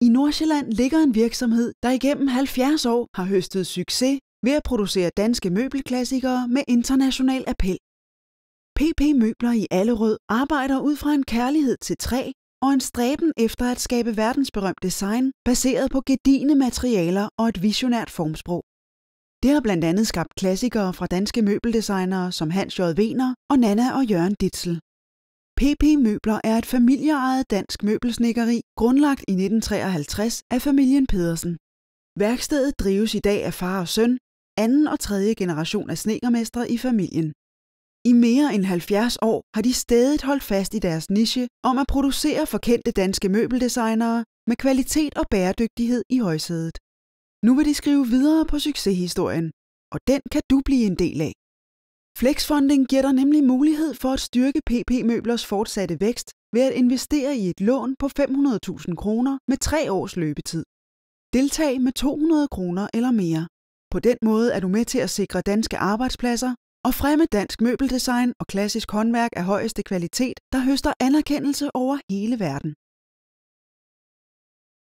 I Nordsjælland ligger en virksomhed, der igennem 70 år har høstet succes ved at producere danske møbelklassikere med international appel. PP Møbler i Allerød arbejder ud fra en kærlighed til træ og en stræben efter at skabe verdensberømt design baseret på gedigende materialer og et visionært formsprog. Det har blandt andet skabt klassikere fra danske møbeldesignere som Hans J. Wiener og Nana og Jørgen Ditzel. PP Møbler er et familieejet dansk møbelsnikkeri, grundlagt i 1953 af familien Pedersen. Værkstedet drives i dag af far og søn, anden og tredje generation af snekermestre i familien. I mere end 70 år har de stadig holdt fast i deres niche om at producere forkendte danske møbeldesignere med kvalitet og bæredygtighed i højsædet. Nu vil de skrive videre på succeshistorien, og den kan du blive en del af. Flexfunding giver dig nemlig mulighed for at styrke PP Møblers fortsatte vækst ved at investere i et lån på 500.000 kroner med tre års løbetid. Deltag med 200 kroner eller mere. På den måde er du med til at sikre danske arbejdspladser og fremme dansk møbeldesign og klassisk håndværk af højeste kvalitet, der høster anerkendelse over hele verden.